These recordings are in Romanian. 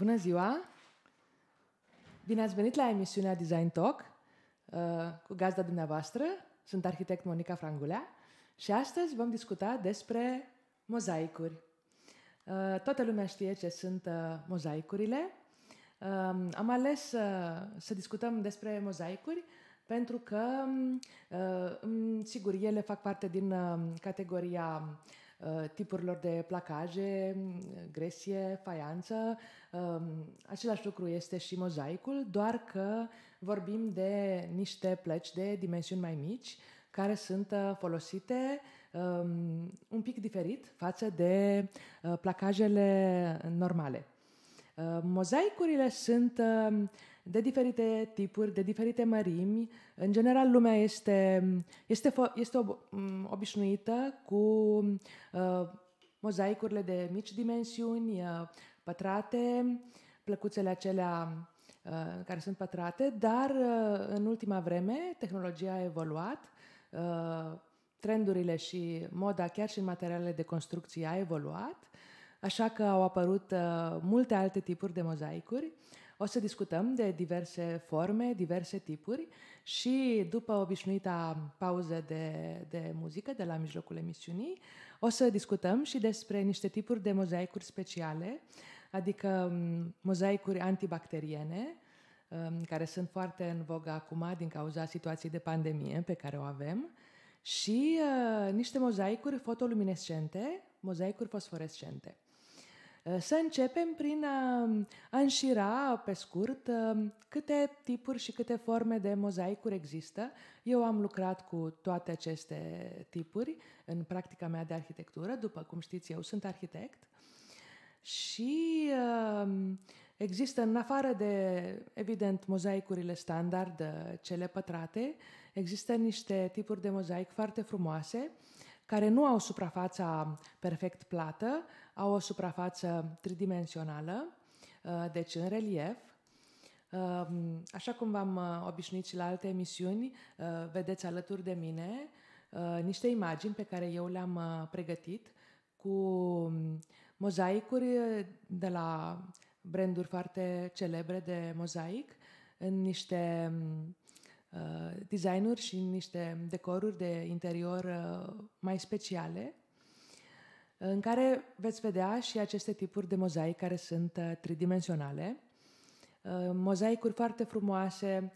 Bună ziua! Bine ați venit la emisiunea Design Talk uh, cu gazda dumneavoastră. Sunt arhitect Monica Frangulea și astăzi vom discuta despre mozaicuri. Uh, toată lumea știe ce sunt uh, mozaicurile. Am ales să discutăm despre mozaicuri pentru că, sigur, ele fac parte din categoria Uh, tipurilor de placaje, mm, gresie, faianță. Um, același lucru este și mozaicul, doar că vorbim de niște plăci de dimensiuni mai mici care sunt uh, folosite um, un pic diferit față de uh, placajele normale. Mozaicurile sunt um, de diferite tipuri, de diferite mărimi. În general, lumea este, este, este ob, obișnuită cu uh, mozaicurile de mici dimensiuni, uh, pătrate, plăcuțele acelea uh, care sunt pătrate, dar uh, în ultima vreme tehnologia a evoluat, uh, trendurile și moda chiar și în materialele de construcție a evoluat, așa că au apărut uh, multe alte tipuri de mozaicuri. Uh, o să discutăm de diverse forme, diverse tipuri și după obișnuita pauză de, de muzică de la mijlocul emisiunii, o să discutăm și despre niște tipuri de mozaicuri speciale, adică mozaicuri antibacteriene, um, care sunt foarte în vogă acum din cauza situației de pandemie pe care o avem, și uh, niște mozaicuri fotoluminescente, mozaicuri fosforescente. Ă, să începem prin a înșira, pe scurt, ă, câte tipuri și câte forme de mozaicuri există. Eu am lucrat cu toate aceste tipuri în practica mea de arhitectură. După cum știți, eu sunt arhitect. Și ă, există, în afară de, evident, mozaicurile standard, cele pătrate, există niște tipuri de mozaic foarte frumoase care nu au suprafața perfect plată, au o suprafață tridimensională, uh, deci în relief. Um, așa cum v-am uh, obișnuit și la alte emisiuni, uh, vedeți alături de mine niște imagini pe care eu le-am pregătit cu um, mozaicuri de la branduri foarte celebre de mozaic în niște um, Uh, designuri și niște decoruri de interior uh, mai speciale, în care veți vedea și aceste tipuri de mozaic care sunt uh, tridimensionale. Mozaicuri foarte frumoase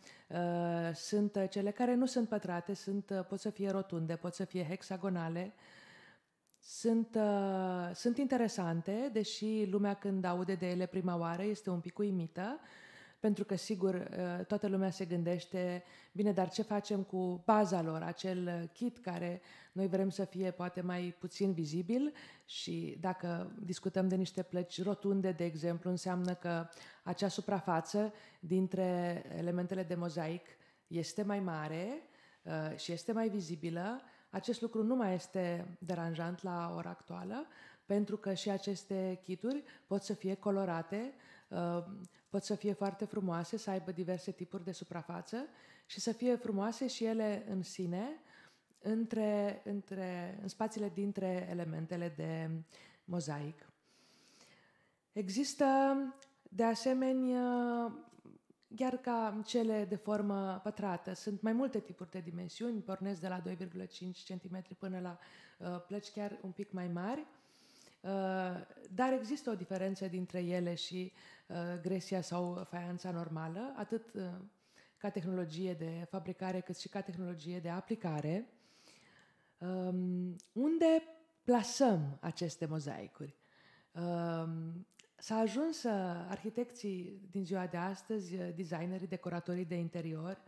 sunt cele care nu sunt pătrate, sunt, pot să fie rotunde, pot să fie hexagonale, sunt, uh, sunt interesante, deși lumea când aude de ele prima oară este un pic uimită, pentru că, sigur, uh, toată lumea se gândește, bine, dar ce facem cu baza lor, acel kit care noi vrem să fie poate mai puțin vizibil și dacă discutăm de niște plăci rotunde, de exemplu, înseamnă că acea suprafață dintre elementele de mozaic este mai mare uh, și este mai vizibilă. Acest lucru nu mai este deranjant la ora actuală, pentru că și aceste kituri pot să fie colorate Ehm, pot să fie foarte frumoase, să aibă diverse tipuri de suprafață și să fie frumoase și ele în sine, între, între, în spațiile dintre elementele de mozaic. Există, de asemenea, chiar ca cele de formă pătrată, sunt mai multe tipuri de dimensiuni, pornesc de la 2,5 cm până la uh, plăci chiar un pic mai mari. Uh, dar există o diferență dintre ele și uh, gresia sau faianța normală, atât uh, ca tehnologie de fabricare, cât și ca tehnologie de aplicare. Um, unde plasăm aceste mozaicuri? Um, s-a ajuns arhitecții din ziua de astăzi, designerii, decoratorii de interior,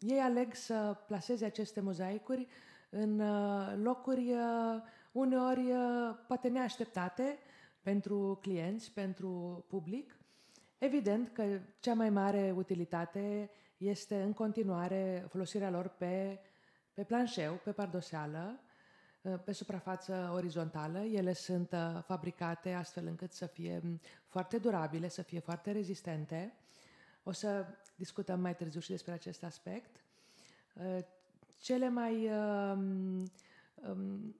ei aleg să placeze aceste mozaicuri în locuri uh, uneori uh, poate neașteptate pentru clienți, pentru public. Evident că cea mai mare utilitate este în continuare folosirea lor pe, pe planșeu, pe pardoseală, uh, pe suprafață orizontală. Ele sunt uh, fabricate astfel încât să fie mm, foarte durabile, să fie foarte rezistente. O să discutăm mai târziu și despre acest aspect. Cele mai mm, um,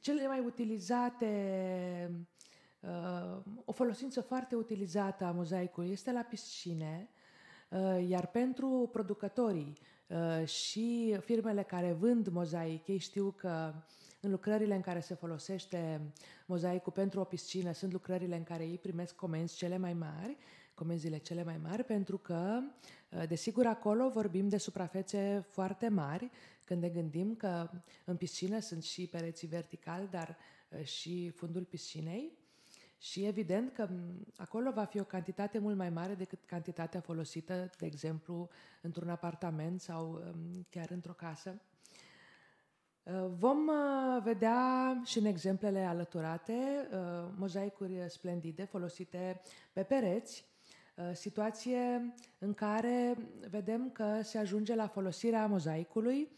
cele mai utilizate, uh, o folosință foarte utilizată a mozaicului este la piscine, uh, iar pentru producătorii uh, și firmele care vând mozaic, ei știu că în lucrările în care se folosește mozaicul pentru o piscină sunt lucrările în care ei primesc comenzi cele mai mari, comenzile cele mai mari, pentru că, uh, desigur, acolo vorbim de suprafețe foarte mari când ne gândim că în piscină sunt și pereții verticali, dar ă, și fundul piscinei, și evident că acolo va fi o cantitate mult mai mare decât cantitatea folosită, de exemplu, într-un apartament sau ă, chiar într-o casă. Ă, vom vedea și în exemplele alăturate mozaicuri splendide folosite pe pereți, situație în care vedem că se ajunge la folosirea mozaicului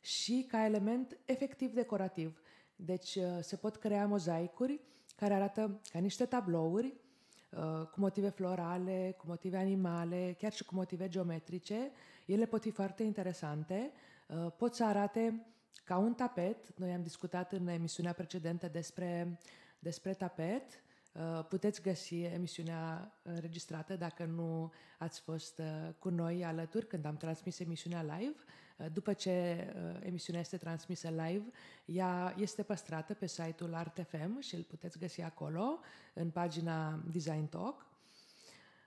și ca element efectiv decorativ. Deci uh, se pot crea mozaicuri care arată ca niște tablouri uh, cu motive florale, cu motive animale, chiar și cu motive geometrice. Ele pot fi foarte interesante, uh, pot să arate ca un tapet. Noi am discutat în emisiunea precedentă despre, despre tapet. Puteți găsi emisiunea înregistrată dacă nu ați fost cu noi alături când am transmis emisiunea live după ce uh, emisiunea este transmisă live, ea este păstrată pe site-ul ArtFM și îl puteți găsi acolo, în pagina Design Talk.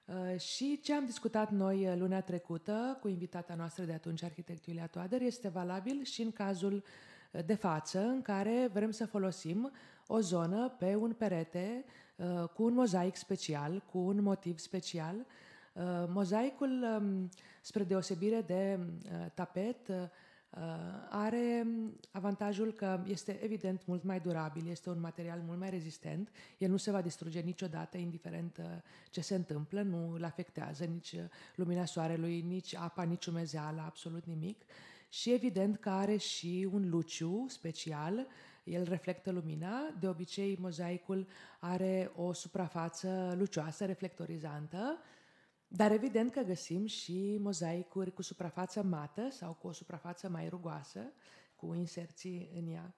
Uh, și ce am discutat noi uh, luna trecută cu invitata noastră de atunci, arhitectul Ilia Toader, este valabil și în cazul de față în care vrem să folosim o zonă pe un perete cu un mozaic special, cu un motiv special, Uh, mozaicul, um, spre deosebire de uh, tapet, uh, are um, avantajul că este evident mult mai durabil, este un material mult mai rezistent, el nu se va distruge niciodată, indiferent ce se întâmplă, nu îl afectează nici lumina soarelui, nici apa, nici umezeala, absolut nimic. Și evident că are și un luciu special, el reflectă lumina, de obicei mozaicul are o suprafață lucioasă, reflectorizantă, dar evident că găsim și mozaicuri cu suprafață mată sau cu o suprafață mai rugoasă, cu inserții în ea.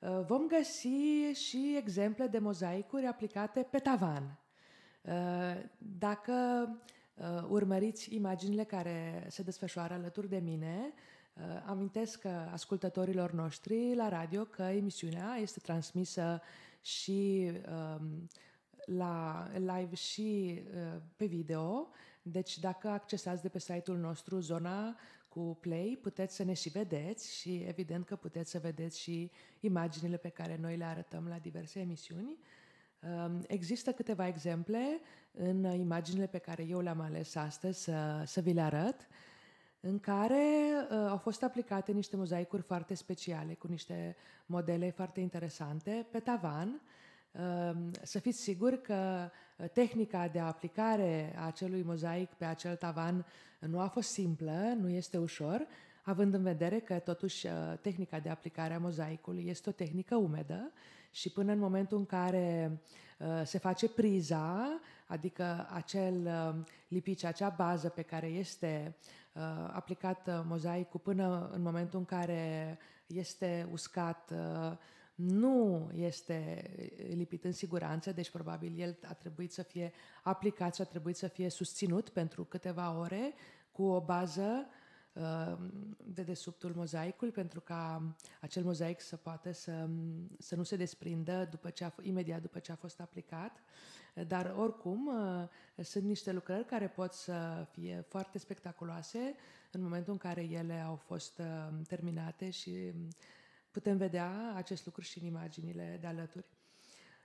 Uh, vom găsi și exemple de mozaicuri aplicate pe tavan. Uh, dacă uh, urmăriți imaginile care se desfășoară alături de mine, amintesc ascultătorilor noștri la radio că emisiunea este transmisă și um, la live și uh, pe video, deci dacă accesați de pe site-ul nostru zona cu play, puteți să ne și vedeți și evident că puteți să vedeți și imaginile pe care noi le arătăm la diverse emisiuni. Um, există câteva exemple în imaginile pe care eu le-am ales astăzi să, să vi le arăt, în care uh, au fost aplicate niște mozaicuri foarte speciale cu niște modele foarte interesante pe tavan, Ehm, să fiți siguri că eh, tehnica de aplicare a acelui mozaic pe acel tavan nu a fost simplă, nu este ușor, având în vedere că totuși eh, tehnica de aplicare a mozaicului este o tehnică umedă și până în momentul în care eh, se face priza, adică acel lipici, acea bază pe care este aplicat mozaicul până în momentul în care este uscat nu este uh, lipit în siguranță, deci probabil el a trebuit să fie aplicat și a trebuit să fie susținut pentru câteva ore cu o bază uh, de desubtul mozaicului pentru ca acel mozaic să poată să, să nu se desprindă după ce a, imediat după ce a fost aplicat. Dar oricum uh, sunt niște lucrări care pot să fie foarte spectaculoase în momentul în care ele au fost terminate și Putem vedea acest lucru și în imaginile de alături.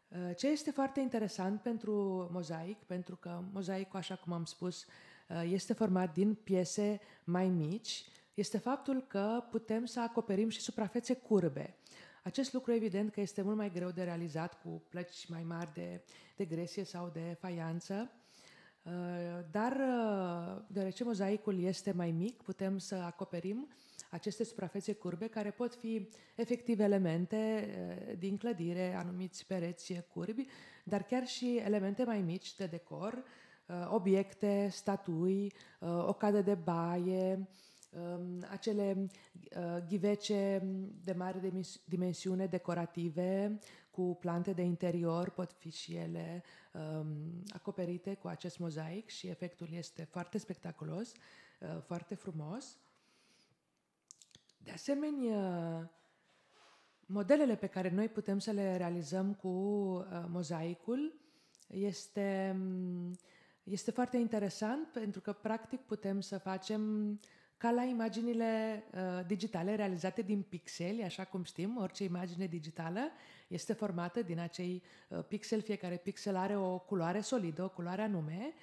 Uh, ce este foarte interesant pentru mozaic, pentru că mozaicul, așa cum am spus, uh, este format din piese mai mici, este faptul că putem să acoperim și suprafețe curbe. Acest lucru evident că este mult mai greu de realizat cu plăci mai mari de, de gresie sau de faianță, uh, dar deoarece mozaicul este mai mic, putem să acoperim uh, aceste suprafețe curbe care pot fi efectiv elemente eh, din clădire, anumiți pereți curbi, dar chiar și elemente mai mici de decor, eh, obiecte, statui, eh, o cadă de baie, ehm, acele ghivece de mare dimensiune decorative cu plante de interior pot fi și ele ehm, acoperite cu acest mozaic și efectul este foarte spectaculos, foarte frumos. De asemenea, modelele pe care noi putem să le realizăm cu uh, mozaicul este, mm, este foarte interesant pentru că, practic, putem să facem ca la imaginile uh, digitale realizate din pixeli, așa cum știm, orice imagine digitală este formată din acei uh, pixel, fiecare pixel are o culoare solidă, o culoare anume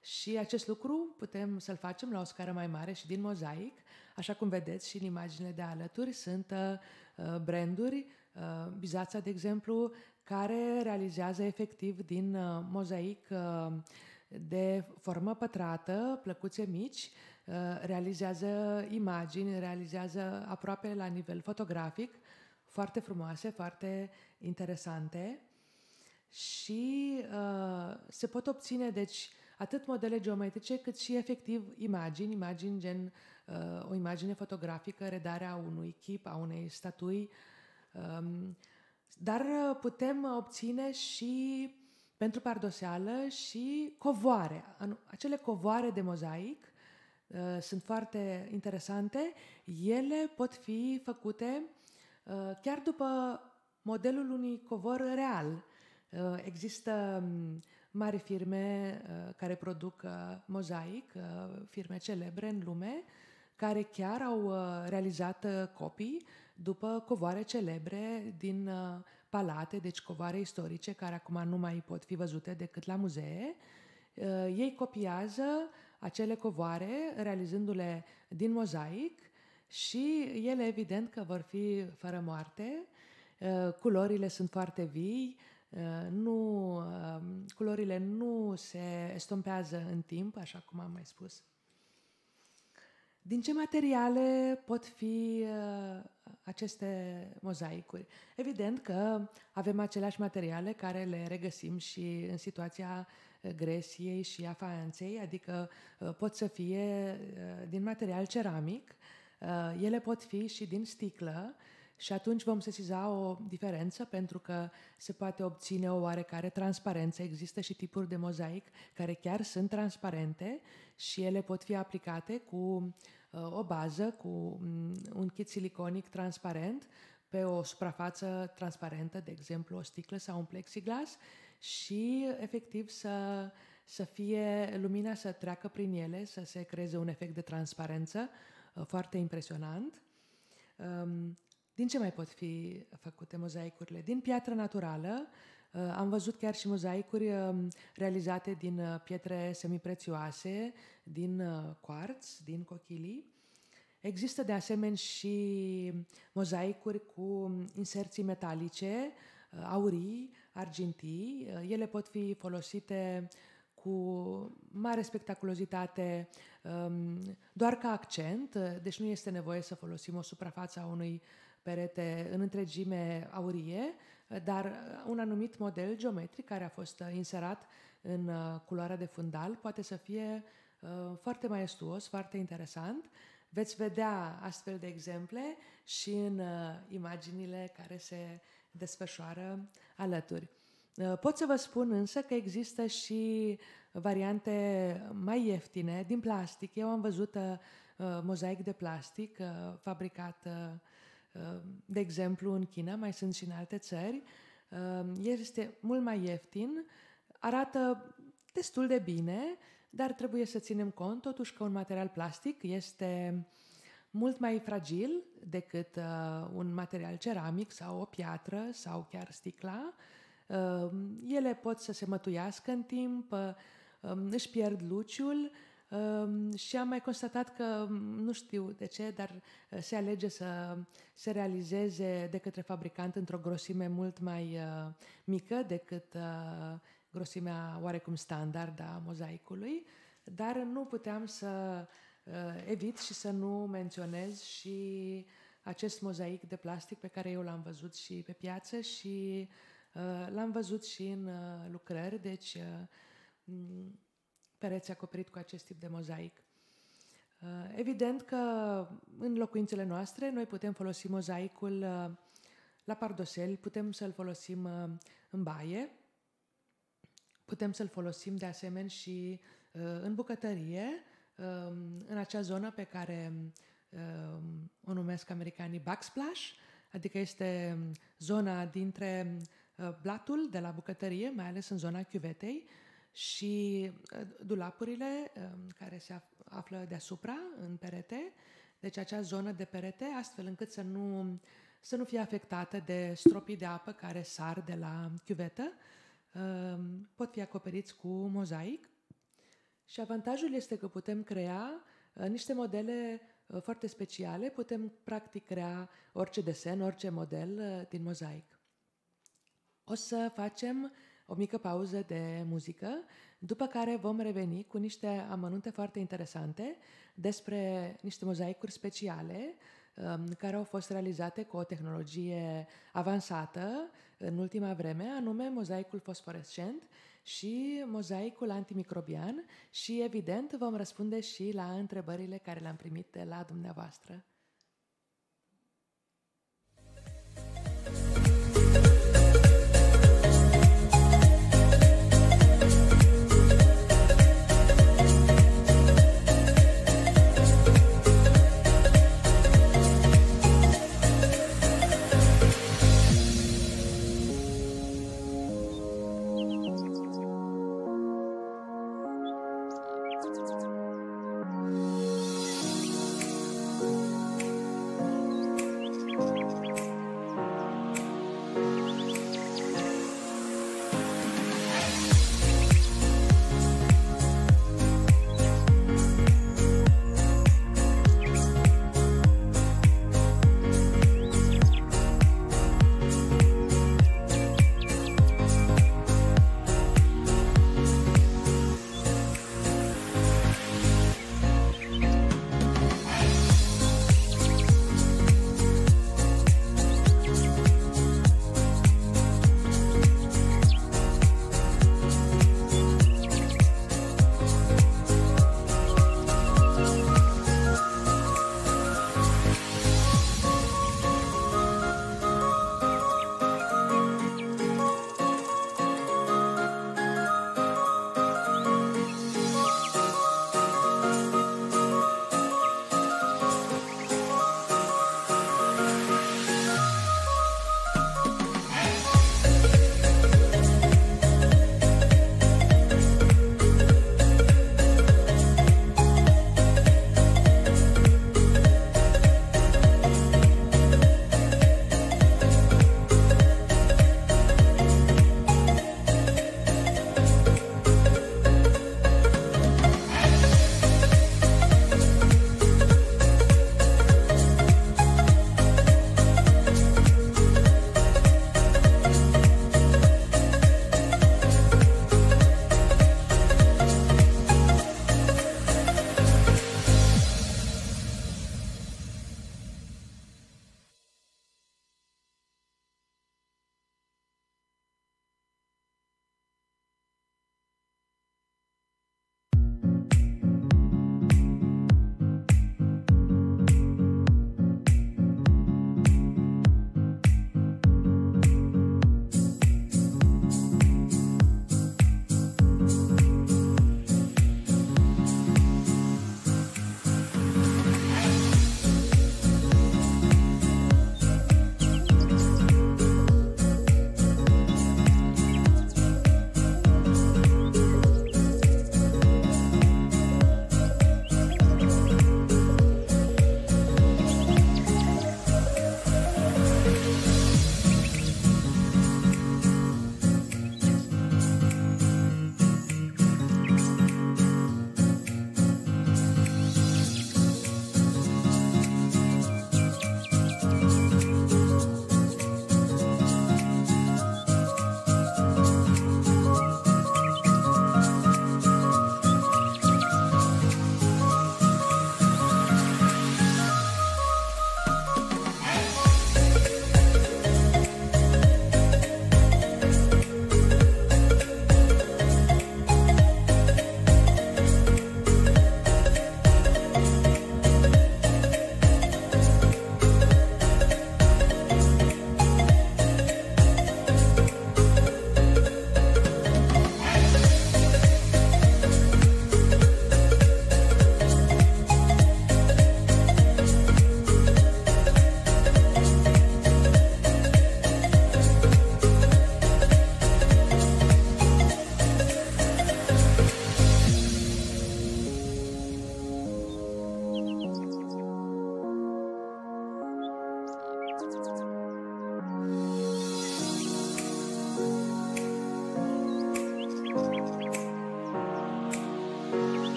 și acest lucru putem să-l facem la o scară mai mare și din mozaic, Așa cum vedeți și în imagine de alături, sunt uh, branduri, uh, Bizața, de exemplu, care realizează efectiv din uh, mozaic de formă pătrată, plăcuțe mici, realizează imagini, realizează aproape la nivel fotografic, foarte frumoase, foarte interesante și uh, se pot obține, deci, atât modele geometrice cât și efectiv imagini, imagini gen Uh, o imagine fotografică, redarea unui chip, a unei statui, um, dar uh, putem obține și pentru pardoseală și covoare. Acele covoare de mozaic uh, sunt foarte interesante. Ele pot fi făcute chiar după modelul unui covor real. Există um, mari firme care produc mozaic, firme celebre în lume, care chiar au uh, realizat uh, copii după covoare celebre din uh, palate, deci covoare istorice care acum nu mai pot fi văzute decât la muzee. Ei copiază acele covoare realizându-le din mozaic și ele evident că vor fi fără moarte. Culorile sunt foarte vii, nu, culorile nu se estompează în timp, așa cum am mai spus. Din ce materiale pot fi uh, aceste mozaicuri? Evident că avem aceleași materiale care le regăsim și în situația uh, Greciei și a Faianței, adică uh, pot să fie uh, din material ceramic, uh, ele pot fi și din sticlă, și atunci vom sesiza o diferență pentru că se poate obține o oarecare transparență. Există și tipuri de mozaic care chiar sunt transparente și ele pot fi aplicate cu uh, o bază, cu mm, un kit siliconic transparent pe o suprafață transparentă, de exemplu o sticlă sau un plexiglas și efectiv să, să fie lumina să treacă prin ele, să se creeze un efect de transparență uh, foarte impresionant. Um, din ce mai pot fi făcute mozaicurile? Din piatră naturală. Uh, am văzut chiar și mozaicuri um, realizate din uh, pietre semiprețioase, din uh, quartz, din cochilii. Există de asemenea și mozaicuri cu um, inserții metalice, aurii, argintii. Ele pot fi folosite cu mare spectaculozitate, um, doar ca accent, deci nu este nevoie să folosim o suprafață a unui perete în întregime aurie, dar un anumit model geometric care a fost uh, inserat în uh, culoarea de fundal poate să fie uh, foarte maestuos, foarte interesant. Veți vedea astfel de exemple și în imaginile care se desfășoară alături. Pot să vă spun însă că există și variante mai ieftine din plastic. Eu am văzut mozaic de plastic fabricat Ehm, de exemplu în China, mai sunt și în alte țări, ehm, este mult mai ieftin, arată destul de bine, dar trebuie să ținem cont totuși că un material plastic este mult mai fragil decât uh, un material ceramic sau o piatră sau chiar sticla. Ehm, ele pot să se mătuiască în timp, uh, își pierd luciul, Ehm, și am mai constatat că, mm, nu știu de ce, dar eh, se alege să se realizeze de către fabricant într-o grosime mult mai eh, mică decât eh, grosimea oarecum standard a mozaicului, dar nu puteam să evit și să nu menționez și acest mozaic de plastic pe care eu l-am văzut și pe piață și l-am văzut și în lucrări, deci pereți acoperit cu acest tip de mozaic. Uh, evident că în locuințele noastre noi putem folosi mozaicul uh, la pardosel, putem să-l folosim uh, în baie, putem să-l folosim de asemenea și în bucătărie, um, în acea zonă pe care um, o numesc americanii backsplash, adică este zona dintre blatul de la bucătărie, mai ales în zona chiuvetei, și uh, dulapurile um, care se află deasupra, în perete, deci acea zonă de perete, astfel încât să nu, să nu fie afectată de stropii de apă care sar de la chiuvetă, um, pot fi acoperiți cu mozaic. Și avantajul este că putem crea uh, niște modele uh, foarte speciale, putem practic crea orice desen, orice model din mozaic. O să facem o mică pauză de muzică, după care vom reveni cu niște amănunte foarte interesante despre niște mozaicuri speciale um, care au fost realizate cu o tehnologie avansată în ultima vreme, anume mozaicul fosforescent și mozaicul antimicrobian și, evident, vom răspunde și la întrebările care le-am primit de la dumneavoastră.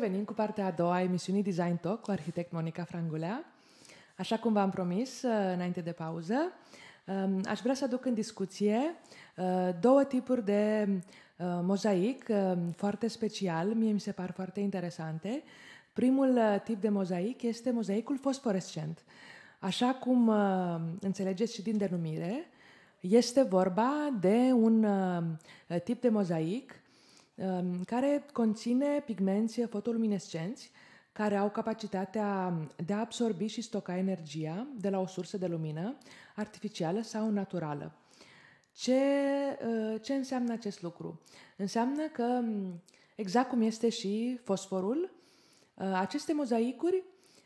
revenim cu partea a doua a emisiunii Design Talk cu arhitect Monica Frangulea. Așa cum v-am promis uh, înainte de pauză, um, aș vrea să aduc în discuție uh, două tipuri de uh, mozaic foarte special, mie mi se par foarte interesante. Primul tip de mozaic este mozaicul fosforescent. Așa cum înțelegeți și din denumire, este vorba de un tip de mozaic Um, care conține pigmenți fotoluminescenți care au capacitatea de a absorbi și stoca energia de la o sursă de lumină artificială sau naturală. Ce, uh, ce înseamnă acest lucru? Înseamnă că, um, exact cum este și fosforul, uh, aceste mozaicuri,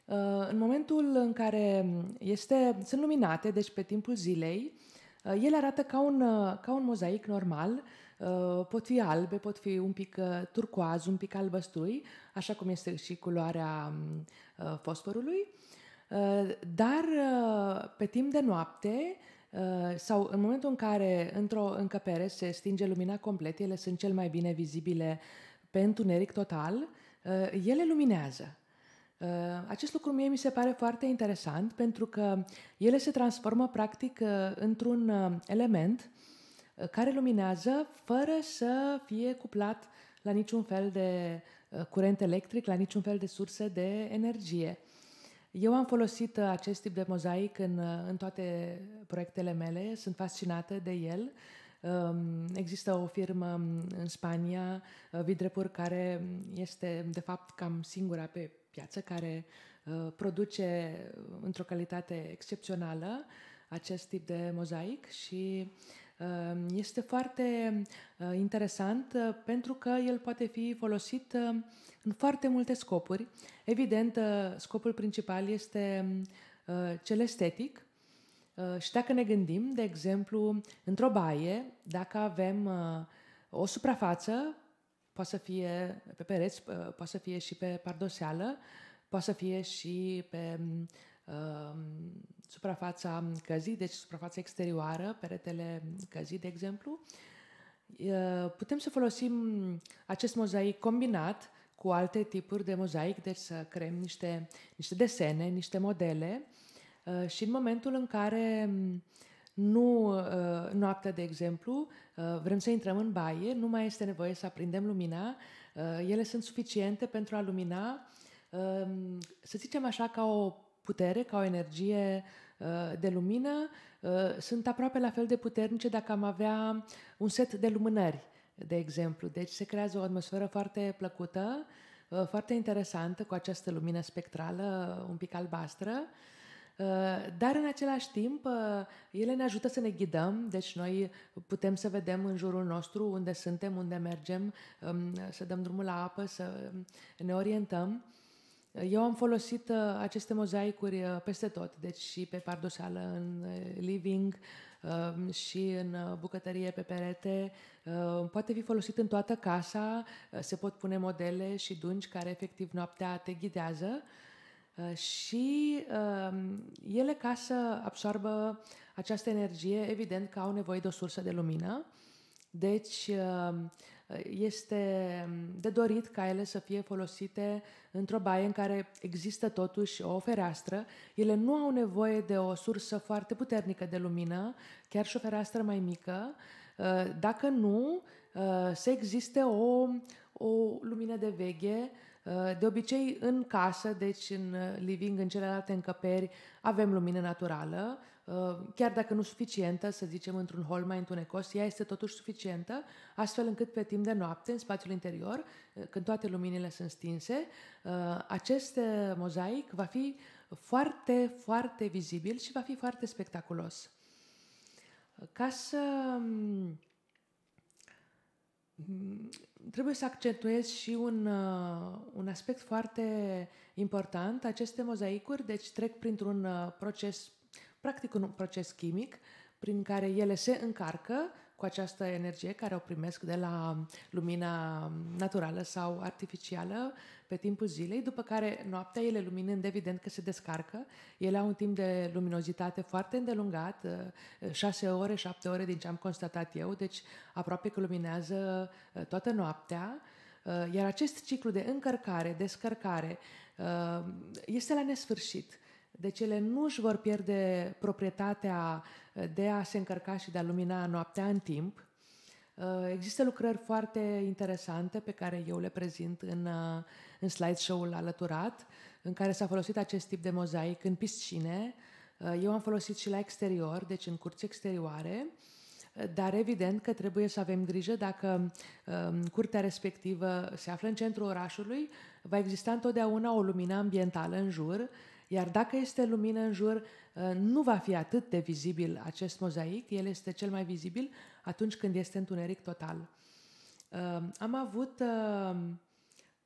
uh, în momentul în care um, este, sunt luminate, deci pe timpul zilei, ele arată ca un, ca un mozaic normal, Uh, pot fi albe, pot fi un pic uh, turcoaz, un pic albăstrui, așa cum este și culoarea um, uh, fosforului, dar pe timp de noapte sau în momentul în care într-o încăpere se stinge lumina complet, ele sunt cel mai bine vizibile pe întuneric total, ele luminează. Acest lucru mie mi se pare foarte interesant pentru că ele se transformă practic într-un element uh, Uh, care luminează fără să fie cuplat la niciun fel de uh, curent electric, la niciun fel de surse de energie. Eu am folosit uh, acest tip de mozaic în, în toate proiectele mele, sunt fascinată de el. Um, există o firmă um, în Spania, Vidrepur, care um, este de fapt cam singura pe piață, care produce într-o calitate excepțională acest tip de mozaic și Ehm, este foarte eh, interesant eh, pentru că el poate fi folosit eh, în foarte multe scopuri. Evident, scopul principal este cel estetic, și dacă ne gândim, de exemplu, într-o baie, dacă avem o suprafață, poate să fie pe pereți, poate să fie și pe pardoseală, poate să fie și pe Ehm, suprafața căzii, deci suprafața exterioară, peretele căzii, de exemplu, putem să folosim acest mozaic combinat cu alte tipuri de mozaic, deci să creăm niște, niște desene, niște modele și în momentul în care nu noaptea, de exemplu, vrem să intrăm în baie, nu mai este nevoie să aprindem lumina, ele sunt suficiente pentru a lumina, să zicem așa, ca o putere, ca o energie uh, de lumină, uh, sunt aproape la fel de puternice dacă am avea un set de lumânări, de exemplu. Deci se creează o atmosferă foarte plăcută, uh, foarte interesantă, cu această lumină spectrală un pic albastră. Dar în același timp, ele ne ajută să ne ghidăm, deci noi putem să vedem în jurul nostru unde suntem, unde mergem, um, să dăm drumul la apă, să um, ne orientăm. Eu am folosit uh, aceste mozaicuri uh, peste tot, deci și pe pardoseală în uh, living și în bucătărie pe perete. Poate fi folosit în toată casa, se pot pune modele și dungi care efectiv noaptea te ghidează și um, ele ca să absorbă această energie, evident că au nevoie de o sursă de lumină. Deci um, este de dorit ca ele să fie folosite într-o baie în care există totuși o fereastră. Ele nu au nevoie de o sursă foarte puternică de lumină, chiar și o fereastră mai mică. Uh, dacă nu, uh, să existe o, o lumină de veghe. Uh, de obicei, în casă, deci în living, în celelalte încăperi, avem lumină naturală Ehm, chiar dacă nu suficientă, să zicem, într-un hol mai întunecos, ea este totuși suficientă, astfel încât pe timp de noapte, în spațiul interior, când toate luminile sunt stinse, acest mozaic va fi foarte, foarte vizibil și va fi foarte spectaculos. Ca să mm, trebuie să accentuez și un, uh, un aspect foarte important. Aceste mozaicuri, deci, trec printr-un uh, proces practic un proces chimic prin care ele se încarcă cu această energie care o primesc de la lumina naturală sau artificială pe timpul zilei, după care noaptea ele luminând, evident că se descarcă. Ele au un timp de luminozitate foarte îndelungat, 6 eh, ore, 7 ore din ce am constatat eu, deci aproape că luminează eh, toată noaptea. Eh, iar acest ciclu de încărcare, descărcare, este la nesfârșit. Deci ele nu își vor pierde proprietatea uh, de a se încărca și de a lumina noaptea în timp. Uh, există lucrări foarte interesante pe care eu le prezint în, uh, în slideshow-ul alăturat, în care s-a folosit acest tip de mozaic în piscine. Eu am folosit și la exterior, deci în curți exterioare, dar evident că trebuie să avem grijă dacă um, curtea respectivă se află în centrul orașului, va exista întotdeauna o lumină ambientală în jur, iar dacă este lumină în jur, uh, nu va fi atât de vizibil acest mozaic, el este cel mai vizibil atunci când este întuneric total. Uh, am avut, uh,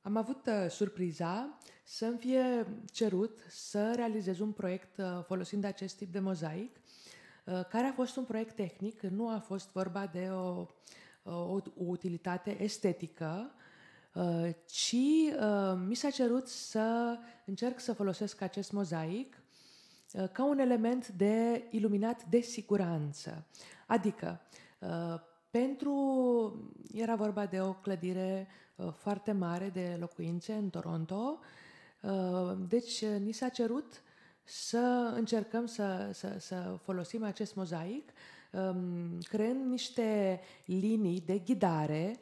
am avut surpriza să-mi fie cerut să realizez un proiect folosind acest tip de mozaic, care a fost un proiect tehnic, nu a fost vorba de o, o, o utilitate estetică, Uh, ci uh, mi s-a cerut să încerc să folosesc acest mozaic uh, ca un element de iluminat de siguranță. Adică, pentru. era vorba de o clădire foarte mare de locuințe în Toronto, deci ni s-a cerut să încercăm să, să, să folosim acest mozaic, um, creând niște linii de ghidare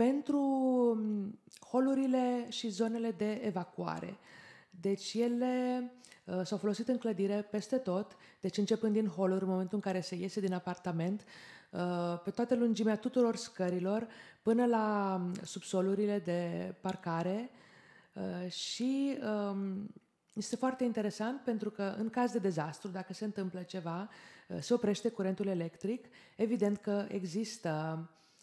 pentru mm, holurile și zonele de evacuare. Deci ele uh, s-au folosit în clădire peste tot, deci începând din holuri, în momentul în care se iese din apartament, uh, pe toată lungimea tuturor scărilor, până la mm, subsolurile de parcare uh, și um, este foarte interesant pentru că în caz de dezastru, dacă se întâmplă ceva, uh, se oprește curentul electric, evident că există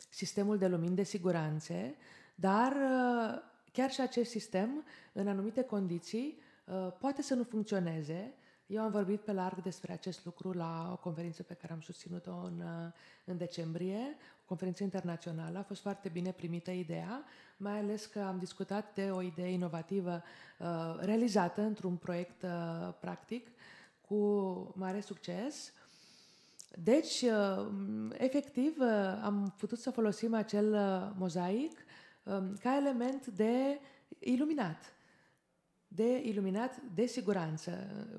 sistemul de lumini de siguranțe, dar uh, chiar și acest sistem, în anumite condiții, uh, poate să nu funcționeze. Eu am vorbit pe larg despre acest lucru la o conferință pe care am susținut-o în, uh, în decembrie, o conferință internațională. A fost foarte bine primită ideea, mai ales că am discutat de o idee inovativă realizată într-un proiect practic cu mare succes deci, uh, efectiv, uh, am putut să folosim acel uh, mozaic um, ca element de iluminat. De iluminat de siguranță.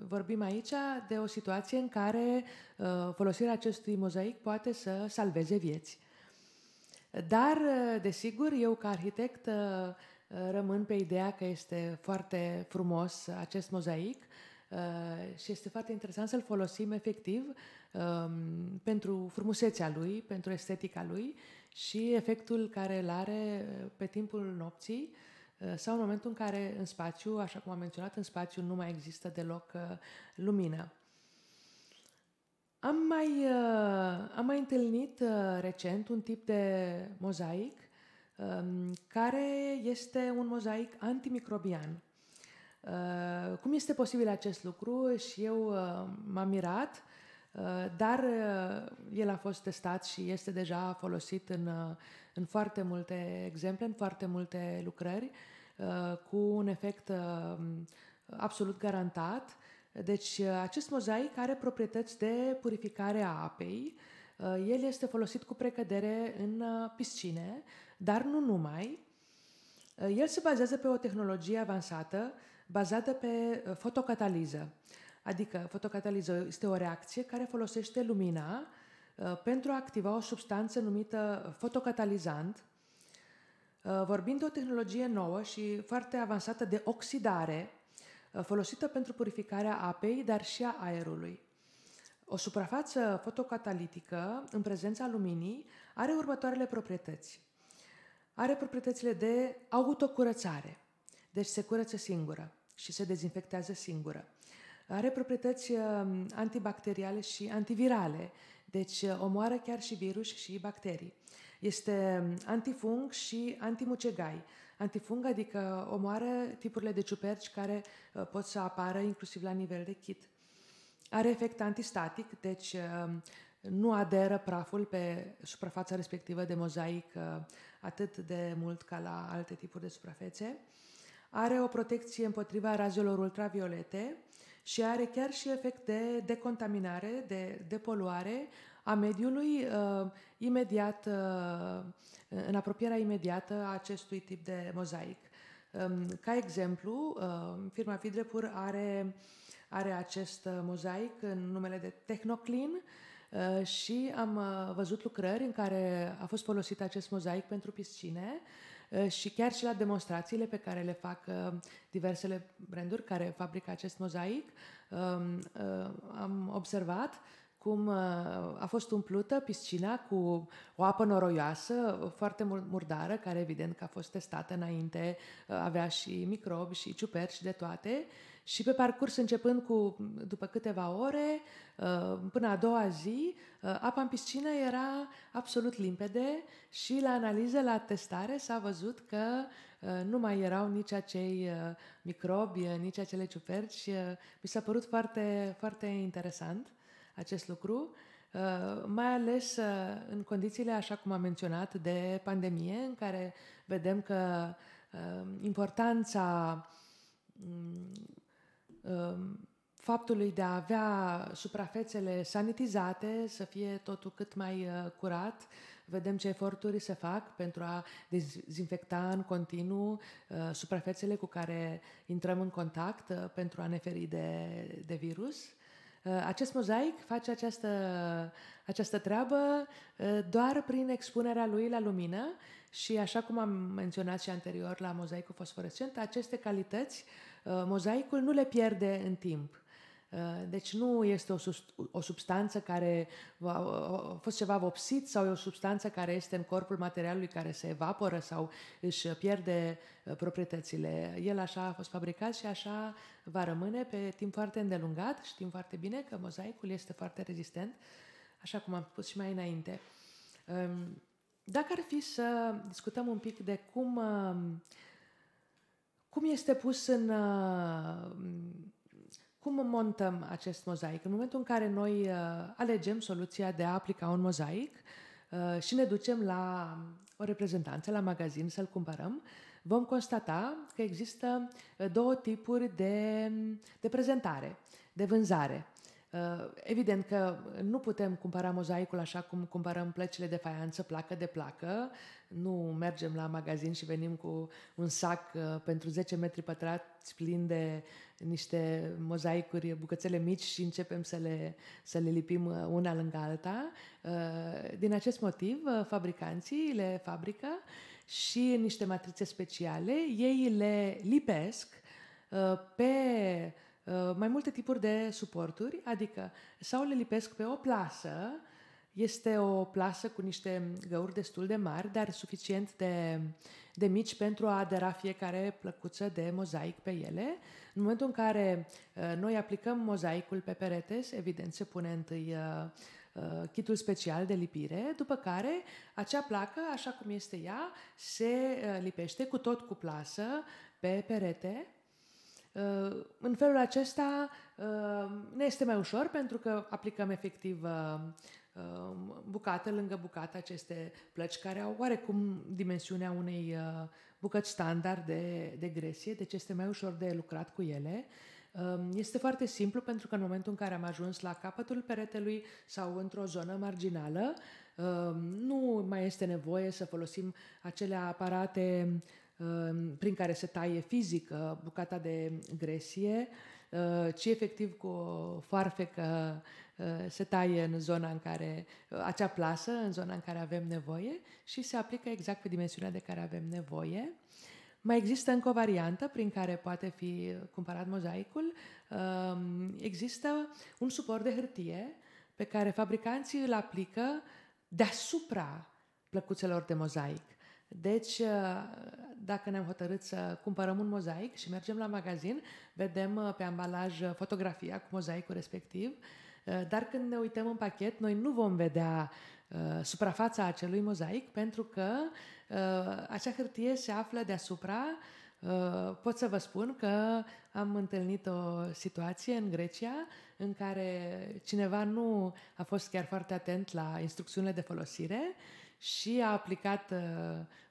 Vorbim aici de o situație în care folosirea acestui mozaic poate să salveze vieți. Dar, desigur, eu ca arhitect rămân pe ideea că este foarte frumos acest mozaic, Uh, și este foarte interesant să-l folosim efectiv um, pentru frumusețea lui, pentru estetica lui și efectul care îl are uh, pe timpul nopții uh, sau în momentul în care în spațiu, așa cum am menționat, în spațiu nu mai există deloc lumină. Am mai, am mai întâlnit recent un tip de mozaic um, care este un mozaic antimicrobian Uh, cum este posibil acest lucru? Și eu uh, m-am mirat, uh, dar el a fost testat și este deja folosit în, în foarte multe exemple, în foarte multe lucrări, cu un efect absolut garantat. Deci acest mozaic are proprietăți de purificare a apei, el este folosit cu precădere în piscine, dar nu numai. El se bazează pe o tehnologie avansată bazată pe uh, fotocataliză. Adică fotocataliză este o reacție care folosește lumina uh, pentru a activa o substanță numită fotocatalizant, uh, vorbind de o tehnologie nouă și foarte avansată de oxidare, folosită pentru purificarea apei, dar și a aerului. O suprafață fotocatalitică, în prezența luminii, are următoarele proprietăți. Are proprietățile de autocurățare, deci se curăță singură și se dezinfectează singură. Are proprietăți uh, antibacteriale și antivirale, deci uh, omoară chiar și virus și bacterii. Este um, antifung și antimucegai. Antifung adică omoară tipurile de ciuperci care uh, pot să apară inclusiv la nivel de chit. Are efect antistatic, deci um, nu aderă praful pe suprafața respectivă de mozaic atât de mult ca la alte tipuri de suprafețe are o protecție împotriva razelor ultraviolete și are chiar și efect de decontaminare, de, de poluare a mediului uh, imediat, uh, în apropierea imediată a acestui tip de mozaic. Um, ca exemplu, uh, firma Fidrepur are, are acest uh, mozaic în numele de Technoclean, uh, și am uh, văzut lucrări în care a fost folosit acest mozaic pentru piscine Ă, și chiar și la demonstrațiile pe care le fac ă, diversele branduri care fabrică acest mozaic, ă, am observat cum a fost umplută piscina cu o apă noroioasă, foarte murdară, care evident că a fost testată înainte, avea și microbi și ciuperci de toate și pe parcurs, începând cu după câteva ore, uh, până a doua zi, uh, apa în piscină era absolut limpede și la analiză, la testare, s-a văzut că uh, nu mai erau nici acei microbi, nici acele ciuperci mi s-a părut foarte, foarte interesant acest lucru. mai ales în condițiile, așa cum am menționat, de pandemie, în care vedem că importanța mm, Um, faptului de a avea suprafețele sanitizate, să fie totul cât mai uh, curat. Vedem ce eforturi se fac pentru a dezinfecta în continuu uh, suprafețele cu care intrăm în contact uh, pentru a ne feri de, de virus. Acest mozaic face această, această treabă doar prin expunerea lui la lumină și, așa cum am menționat și anterior la mozaicul fosforescent, aceste calități uh, Uh, mozaicul nu le pierde în timp. Uh, deci nu este o, o substanță care a fost ceva vopsit sau e o substanță care este în corpul materialului care se evaporă sau își pierde uh, proprietățile. El așa a fost fabricat și așa va rămâne pe timp foarte îndelungat. Știm foarte bine că mozaicul este foarte rezistent, așa cum am spus și mai înainte. Um, dacă ar fi să discutăm un pic de cum um, cum este pus în... Uh, cum montăm acest mozaic? În momentul în care noi uh, alegem soluția de a aplica un mozaic uh, și ne ducem la o reprezentanță, la magazin, să-l cumpărăm, vom constata că există două tipuri de, de prezentare, de vânzare. Uh, evident că nu putem cumpăra mozaicul așa cum cumpărăm plăcile de faianță, placă de placă. Nu mergem la magazin și venim cu un sac uh, pentru 10 metri pătrați plin de niște mozaicuri, bucățele mici și începem să le, să le lipim uh, una lângă alta. Din acest motiv, fabricanții le fabrică și niște matrițe speciale. Ei le lipesc pe Uh, mai multe tipuri de suporturi, adică sau le lipesc pe o plasă, este o plasă cu niște găuri destul de mari, dar suficient de, de mici pentru a adera fiecare plăcuță de mozaic pe ele. În momentul în care uh, noi aplicăm mozaicul pe perete, evident se pune întâi uh, uh, kitul special de lipire, după care acea placă, așa cum este ea, se uh, lipește cu tot cu plasă pe perete, Uh, în felul acesta uh, ne este mai ușor pentru că aplicăm efectiv uh, bucată lângă bucată aceste plăci care au oarecum dimensiunea unei bucăți standard de, de gresie, deci este mai ușor de lucrat cu ele. Este foarte simplu pentru că în momentul în care am ajuns la capătul peretelui sau într-o zonă marginală, nu mai este nevoie să folosim acele aparate Um, prin care se taie fizic bucata de gresie, uh, ci efectiv cu o farfecă uh, se taie în zona în care, uh, acea plasă, în zona în care avem nevoie și se aplică exact pe dimensiunea de care avem nevoie. Mai există încă o variantă prin care poate fi cumpărat mozaicul. Um, există un suport de hârtie pe care fabricanții îl aplică deasupra plăcuțelor de mozaic. Deci, uh, dacă ne-am hotărât să cumpărăm un mozaic și mergem la magazin, vedem uh, pe ambalaj uh, fotografia cu mozaicul respectiv, dar când ne uităm în pachet, noi nu vom vedea suprafața acelui mozaic pentru că acea hârtie se află deasupra. pot să vă spun că am întâlnit o situație în Grecia în care cineva nu a fost chiar foarte atent la instrucțiunile de folosire și a aplicat uh,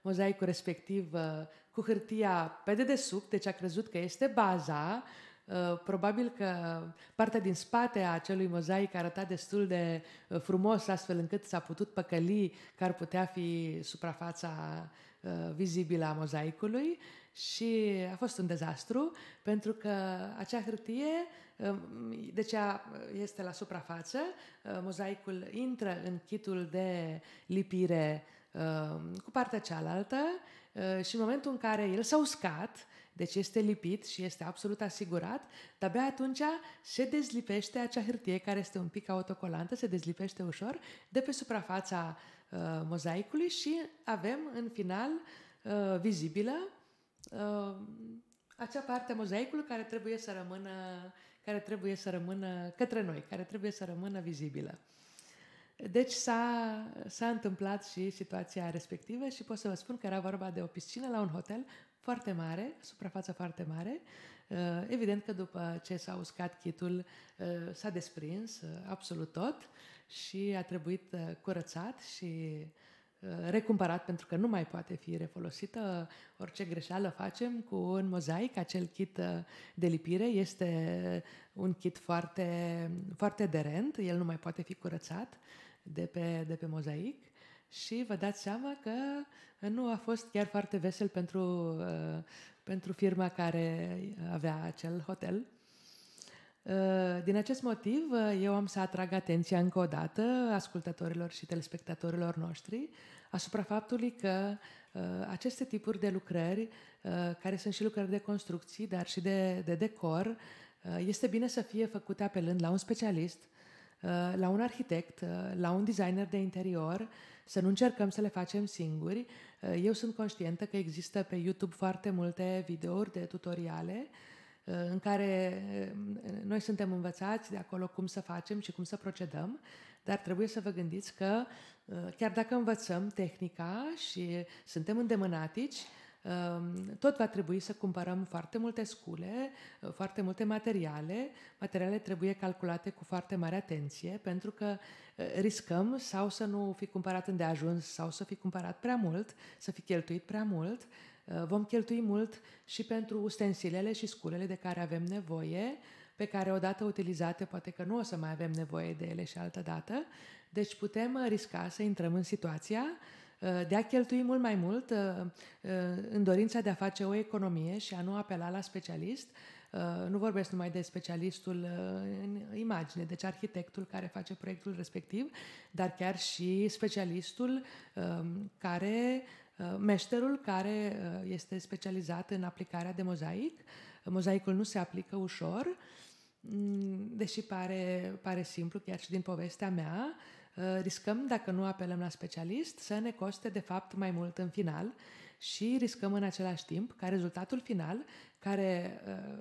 mozaicul respectiv uh, cu hârtia pe dedesubt, deci a crezut că este baza Uh, probabil că partea din spate a acelui mozaic arăta destul de uh, frumos, astfel încât s-a putut păcăli că ar putea fi suprafața uh, vizibilă a mozaicului și a fost un dezastru pentru că acea hârtie, um, deci ea este la suprafață, mozaicul intră în chitul de lipire um, cu partea cealaltă și în momentul în care el s-a uscat, deci este lipit și este absolut asigurat, dar abia atunci se dezlipește acea hârtie care este un pic autocolantă, se dezlipește ușor de pe suprafața uh, mozaicului și avem în final uh, vizibilă uh, acea parte a mozaicului care trebuie să rămână care trebuie să rămână către noi, care trebuie să rămână vizibilă. Deci s-a, s-a întâmplat și situația respectivă și pot să vă spun că era vorba de o piscină la un hotel foarte mare, suprafață foarte mare. Uh, evident că după ce s-a uscat chitul uh, s-a desprins uh, absolut tot și a trebuit curățat și recumpărat pentru că nu mai poate fi refolosită. Orice greșeală facem cu un mozaic, acel kit de lipire este un kit foarte, foarte derent, el nu mai poate fi curățat de pe, de pe mozaic și vă dați seama că uh, nu a fost chiar foarte vesel pentru, uh, pentru firma care uh, avea acel hotel. Din acest motiv, eu am să atrag atenția încă o dată ascultătorilor și telespectatorilor noștri asupra faptului că aceste tipuri de lucrări, care sunt și lucrări de construcții, dar și de, de decor, este bine să fie făcute apelând la un specialist Uh, la un arhitect, uh, la un designer de interior, să nu încercăm să le facem singuri. Uh, eu sunt conștientă că există pe YouTube foarte multe videouri de tutoriale în care noi suntem învățați de acolo cum să facem și cum să procedăm, dar trebuie să vă gândiți că chiar dacă învățăm tehnica și suntem îndemânatici, Ehm, tot va trebui să cumpărăm foarte multe scule, eh, foarte multe materiale. Materialele trebuie calculate cu foarte mare atenție pentru că eh, riscăm sau să nu fi cumpărat îndeajuns sau să fi cumpărat prea mult, să fi cheltuit prea mult. Eh, vom cheltui mult și pentru ustensilele și sculele de care avem nevoie, pe care odată utilizate poate că nu o să mai avem nevoie de ele și altă dată. Deci putem risca să intrăm în situația Uh, de a cheltui mult mai mult uh, uh, în dorința de a face o economie și a nu apela la specialist. Nu vorbesc numai de specialistul în imagine, deci arhitectul care face proiectul respectiv, dar chiar și specialistul care, meșterul care este specializat în aplicarea de mozaic. Mozaicul nu se aplică ușor, mm, deși pare, pare simplu, chiar și din povestea mea, Eh, riscăm, dacă nu apelăm la specialist, să ne coste de fapt mai mult în final și riscăm în același timp ca rezultatul final, care eh,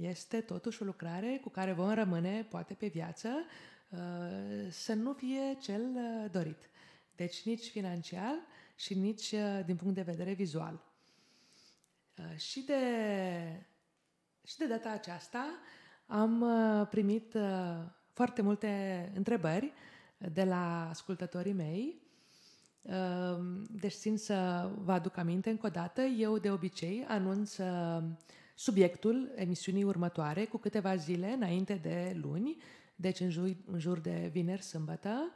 este totuși o lucrare cu care vom rămâne poate pe viață, eh, să nu fie cel dorit. Deci nici financiar și nici din punct de vedere vizual. Și de, și de data aceasta am primit foarte multe întrebări de la ascultătorii mei. Ehm, deci țin să vă aduc aminte încă o dată, eu de obicei anunț ehm, subiectul emisiunii următoare cu câteva zile înainte de luni, deci în jur, în jur de vineri, sâmbătă.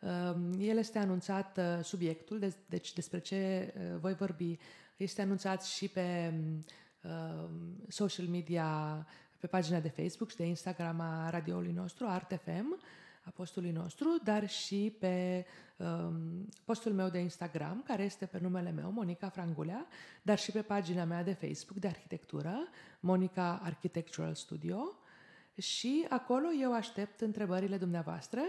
Ehm, el este anunțat subiectul, deci despre ce voi vorbi, este anunțat și pe social media, pe pagina de Facebook și de Instagram a radioului nostru, FM postului nostru, dar și pe um, postul meu de Instagram, care este pe numele meu, Monica Frangulea, dar și pe pagina mea de Facebook de arhitectură, Monica Architectural Studio. Și acolo eu aștept întrebările dumneavoastră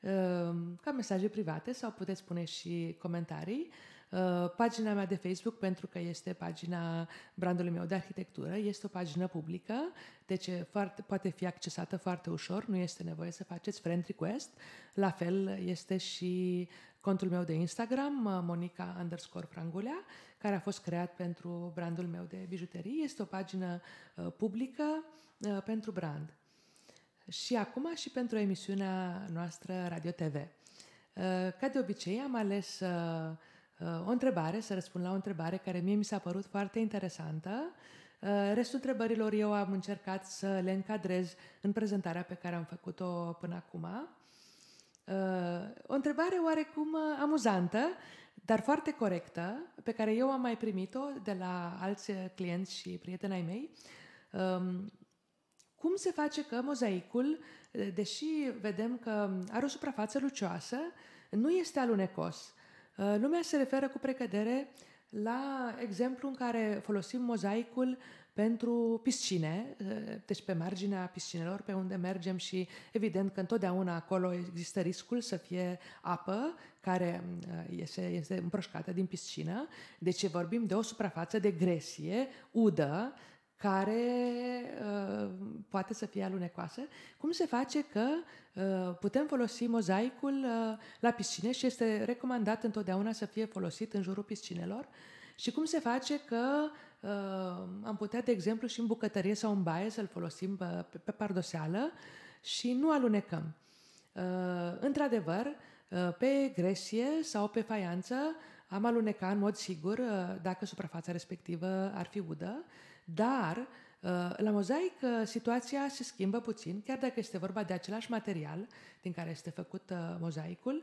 um, ca mesaje private sau puteți pune și comentarii. Uh, Uh, pagina mea de Facebook, pentru că este pagina brandului meu de arhitectură, este o pagină publică, deci foarte, poate fi accesată foarte ușor, nu este nevoie să faceți friend request. La fel este și contul meu de Instagram, uh, Monica underscore Frangulea, care a fost creat pentru brandul meu de bijuterii. Este o pagină uh, publică pentru brand. Și acum și pentru emisiunea noastră Radio TV. Ca de obicei, am ales Uh, o întrebare, să răspund la o întrebare care mie mi s-a părut foarte interesantă. Uh, restul întrebărilor eu am încercat să le încadrez în prezentarea pe care am făcut-o până acum. Uh, o întrebare oarecum amuzantă, dar foarte corectă, pe care eu am mai primit-o de la alți clienți și prieteni ai mei. Um, cum se face că mozaicul, deși vedem că are o suprafață lucioasă, nu este alunecos? Uh, lumea se referă cu precădere la exemplu în care folosim mozaicul pentru piscine, uh, deci pe marginea piscinelor, pe unde mergem și evident că întotdeauna acolo există riscul să fie apă care uh, este, este împroșcată din piscină, deci vorbim de o suprafață de gresie, udă, care uh, poate să fie alunecoasă, cum se face că uh, putem folosi mozaicul uh, la piscine și este recomandat întotdeauna să fie folosit în jurul piscinelor și cum se face că uh, am putea, de exemplu, și în bucătărie sau în baie să-l folosim uh, pe, pe pardoseală și nu alunecăm. Uh, într-adevăr, uh, pe gresie sau pe faianță am alunecat în mod sigur uh, dacă suprafața respectivă ar fi udă, uh, dar uh, la mozaic uh, situația se schimbă puțin, chiar dacă este vorba de același material din care este făcut uh, mozaicul.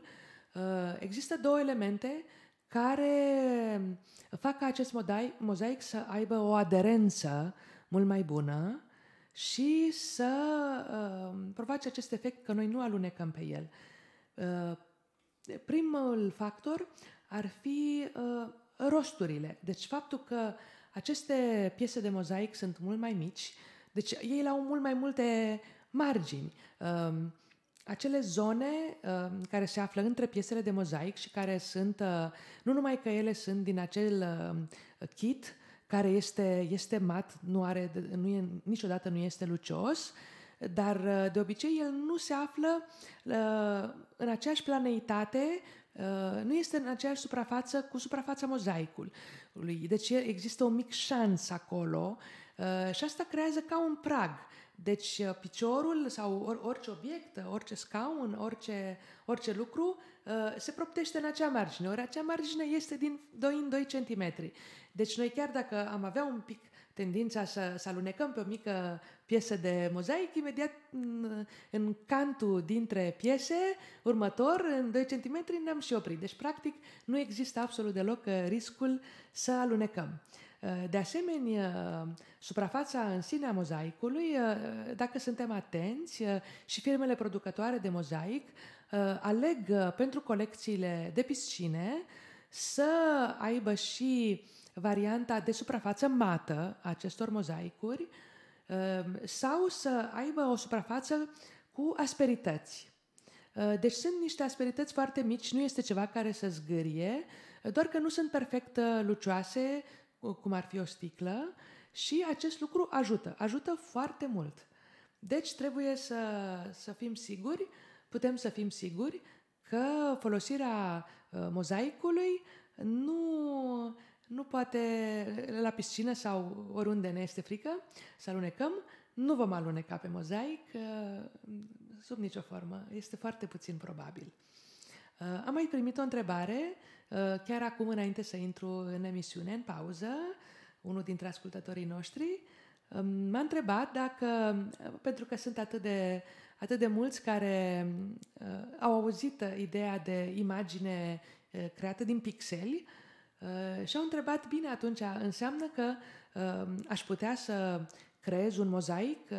Există două elemente care fac ca acest mozaic să aibă o aderență mult mai bună și să provoace acest efect că noi nu alunecăm pe el. Primul factor ar fi rosturile. Deci faptul că aceste piese de mozaic sunt mult mai mici, deci ei au mult mai multe margini. Um, acele zone um, care se află între piesele de mozaic și care sunt, uh, nu numai că ele sunt din acel um, kit care este, este mat, nu are, nu e, niciodată nu este lucios, dar uh, de obicei el nu se află uh, în aceeași planeitate Uh, nu este în aceeași suprafață cu suprafața mozaicului. Deci există o mic șans acolo uh, și asta creează ca un prag. Deci uh, piciorul sau orice obiect, orice scaun, orice, orice lucru se proptește în acea margine. Ori acea margine este din 2 în 2 cm. Deci noi chiar dacă am avea un pic uh, tendința să, să alunecăm pe o mică piesă de mozaic, imediat în, în cantul dintre piese, următor, în 2 cm, ne-am și oprit. Deci, practic, nu există absolut deloc uh, riscul să alunecăm. Uh, de asemenea, uh, suprafața în sine a mozaicului, dacă suntem atenți, și firmele producătoare de mozaic aleg pentru colecțiile de piscine să aibă și uh, varianta de suprafață mată a acestor mozaicuri ehm, sau să aibă o suprafață cu asperități. Ehm, deci sunt niște asperități foarte mici, nu este ceva care să zgârie, doar că nu sunt perfect ă, lucioase, cum ar fi o sticlă, și acest lucru ajută, ajută foarte mult. Deci trebuie să, să fim siguri, putem să fim siguri că folosirea ă, mozaicului nu nu poate la piscină sau oriunde ne este frică să alunecăm, nu vom aluneca pe mozaic uh, sub nicio formă. Este foarte puțin probabil. Uh, am mai primit o întrebare, uh, chiar acum înainte să intru în emisiune, în pauză, unul dintre ascultătorii noștri um, m-a întrebat dacă, pentru că sunt atât de, atât de mulți care au auzit ideea de imagine creată din pixeli, Uh, și au întrebat, bine, atunci înseamnă că uh, aș putea să creez un mozaic uh,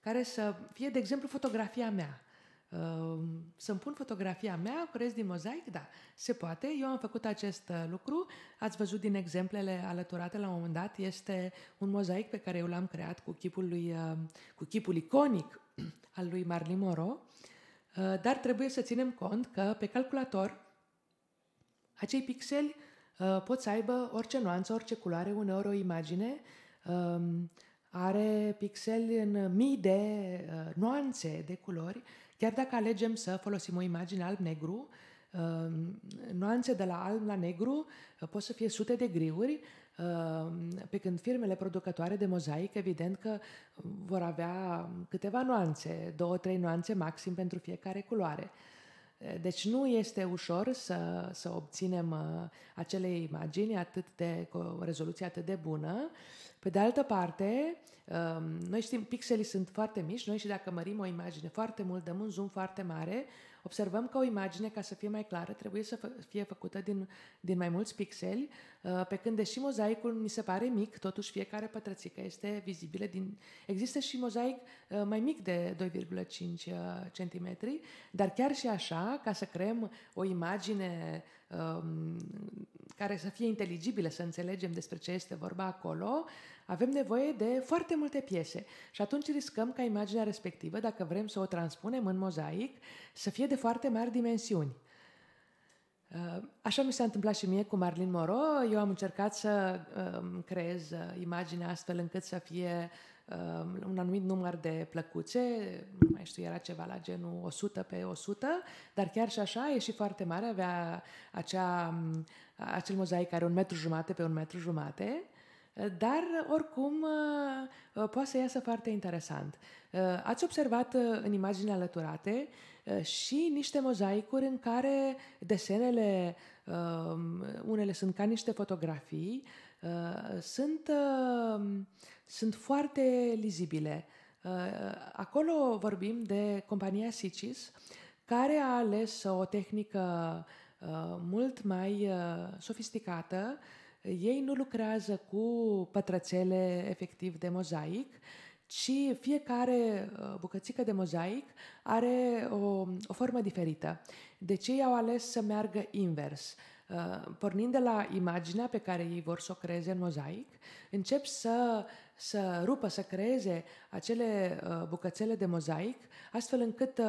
care să fie, de exemplu, fotografia mea. Uh, Să-mi pun fotografia mea, creez din mozaic? Da, se poate. Eu am făcut acest uh, lucru. Ați văzut din exemplele alăturate la un moment dat. Este un mozaic pe care eu l-am creat cu chipul, lui, uh, cu chipul iconic al lui Marlin Moro. Dar trebuie să ținem cont că pe calculator acei pixeli Uh, pot să aibă orice nuanță, orice culoare, uneori o imagine um, are pixeli în mii de uh, nuanțe de culori, chiar dacă alegem să folosim o imagine alb-negru, um, nuanțe de la alb la negru uh, pot să fie sute de griuri, um, pe când firmele producătoare de mozaic, evident că vor avea câteva nuanțe, două, trei nuanțe maxim pentru fiecare culoare. Deci nu este ușor să, să obținem uh, acele imagini atât de, cu o rezoluție atât de bună. Pe de altă parte, um, noi știm, pixelii sunt foarte mici, noi și dacă mărim o imagine foarte mult, dăm un zoom foarte mare, observăm că o imagine, ca să fie mai clară, trebuie să fie făcută din, din mai mulți pixeli, Uh, pe când, deși mozaicul mi se pare mic, totuși fiecare pătrățică este vizibilă din... Există și mozaic uh, mai mic de 2,5 cm, uh, dar chiar și așa, ca să creăm o imagine um, care să fie inteligibilă, să înțelegem despre ce este vorba acolo, avem nevoie de foarte multe piese. Și atunci riscăm ca imaginea respectivă, dacă vrem să o transpunem în mozaic, să fie de foarte mari dimensiuni. Uh, așa mi s-a întâmplat și mie cu Marlin Moro. Eu am încercat să um, creez uh, imaginea astfel încât să fie um, un anumit număr de plăcuțe, nu mai știu, era ceva la genul 100 pe 100, dar chiar și așa e și foarte mare, avea acea, um, acel mozaic care un metru jumate pe un metru jumate, uh, dar oricum poate să iasă foarte interesant. Ați observat în imagini alăturate Eh, și niște mozaicuri în care desenele, ehm, unele sunt ca niște fotografii, eh, sunt, ehm, sunt foarte lizibile. Eh, acolo vorbim de compania Sicis, care a ales o tehnică mult mai sofisticată. Ei nu lucrează cu pătrățele efectiv de mozaic, și fiecare uh, bucățică de mozaic are o, o formă diferită. De ce i au ales să meargă invers. Uh, pornind de la imaginea pe care ei vor să o creeze în mozaic, încep să, să rupă, să creeze acele uh, bucățele de mozaic, astfel încât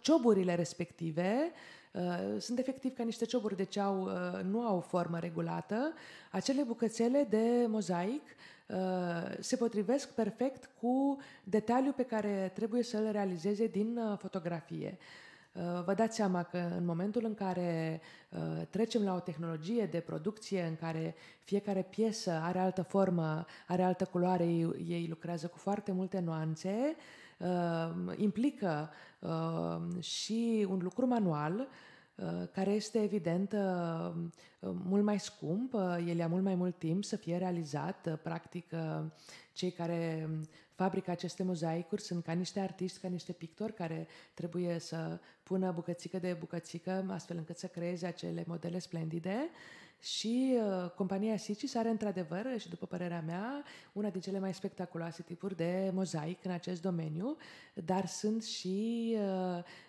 cioburile respective uh, Uh, sunt efectiv ca niște cioburi de ceau, uh, nu au formă regulată. Acele bucățele de mozaic uh, se potrivesc perfect cu detaliul pe care trebuie să-l realizeze din fotografie. Vă dați seama că în momentul în care trecem la o tehnologie de producție în care fiecare piesă are altă formă, are altă culoare, ei lucrează cu foarte multe nuanțe, implică și un lucru manual, Uh, care este evident uh, uh, mult mai scump, el ia mult mai mult timp să fie realizat. Practic, cei care um, fabrică aceste mozaicuri sunt ca niște artiști, ca niște pictori care trebuie să pună bucățică de bucățică astfel încât să creeze acele modele splendide. Și uh, compania Sicis are într-adevăr, și după părerea mea, una din cele mai spectaculoase tipuri de mozaic în acest domeniu, dar sunt și,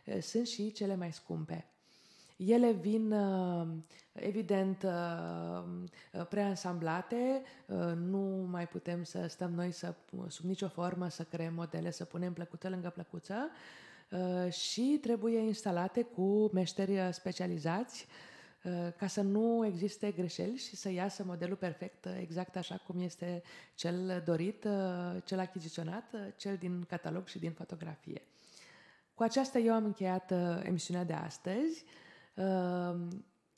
uh, sunt și cele mai scumpe. Ele vin, uh, evident, uh, uh, preansamblate, nu mai putem să stăm noi să, sub nicio formă să creăm modele, să punem plăcuță lângă plăcuță și trebuie instalate cu meșteri specializați ca să nu existe greșeli și să iasă modelul perfect, exact așa cum este cel dorit, cel achiziționat, cel din catalog și din fotografie. Cu aceasta eu am încheiat emisiunea de astăzi. Ehm,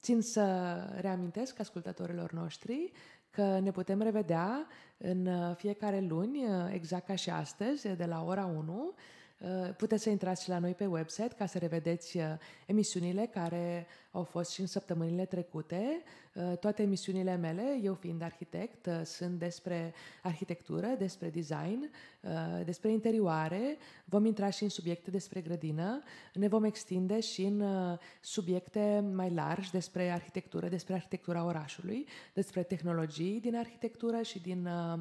țin să reamintesc ascultătorilor noștri că ne putem revedea în uh, fiecare luni, uh, exact ca și astăzi, de la ora 1 Uh, puteți să intrați și la noi pe website ca să revedeți uh, emisiunile care au fost și în săptămânile trecute. Uh, toate emisiunile mele, eu fiind arhitect, sunt despre arhitectură, despre design, despre interioare. Vom intra și în subiecte despre grădină. Ne vom extinde și în subiecte mai largi despre arhitectură, despre arhitectura orașului, despre tehnologii din arhitectură și din uh,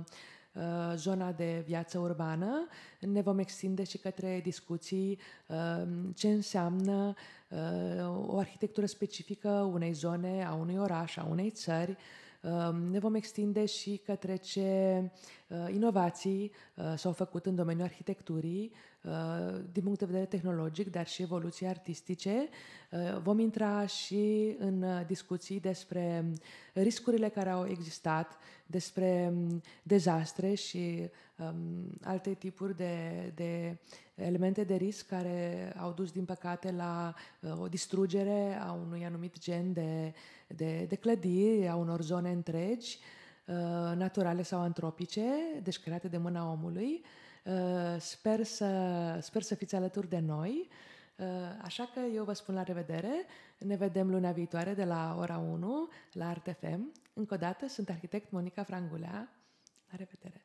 Uh, zona de viață urbană. Ne vom extinde și către discuții uh, ce înseamnă uh, o arhitectură specifică unei zone, a unui oraș, a unei țări. Ne vom extinde și către ce inovații s-au făcut în domeniul arhitecturii Uh, din punct de vedere tehnologic, dar și evoluții artistice. Uh, vom intra și în uh, discuții despre riscurile care au existat, despre um, dezastre și um, alte tipuri de, de elemente de risc care au dus, din păcate, la o distrugere a unui anumit gen de, de, de clădiri, a unor zone întregi, uh, naturale sau antropice, deci create de mâna omului. Uh, Eh, sper să, sper să fiți alături de noi. Eh, așa că eu vă spun la revedere. Ne vedem luna viitoare de la ora 1 la Artefem. Încă o dată sunt arhitect Monica Frangulea. La revedere!